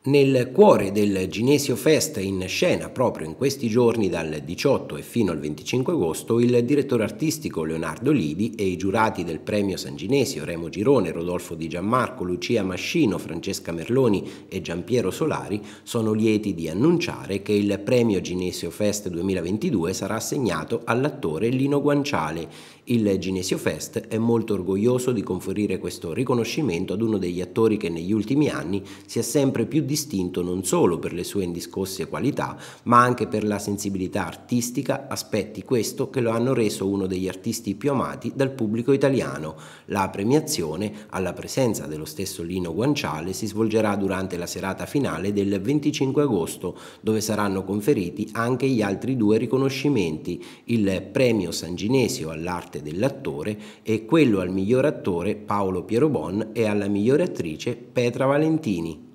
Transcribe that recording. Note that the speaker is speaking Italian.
Nel cuore del Ginesio Fest in scena proprio in questi giorni dal 18 e fino al 25 agosto il direttore artistico Leonardo Lidi e i giurati del premio San Ginesio Remo Girone, Rodolfo Di Gianmarco, Lucia Mascino, Francesca Merloni e Giampiero Solari sono lieti di annunciare che il premio Ginesio Fest 2022 sarà assegnato all'attore Lino Guanciale. Il Ginesio Fest è molto orgoglioso di conferire questo riconoscimento ad uno degli attori che negli ultimi anni si è sempre più distinto non solo per le sue indiscosse qualità, ma anche per la sensibilità artistica, aspetti questo che lo hanno reso uno degli artisti più amati dal pubblico italiano. La premiazione, alla presenza dello stesso Lino Guanciale, si svolgerà durante la serata finale del 25 agosto, dove saranno conferiti anche gli altri due riconoscimenti, il premio Sanginesio all'arte dell'attore e quello al miglior attore Paolo Pierobon e alla migliore attrice Petra Valentini.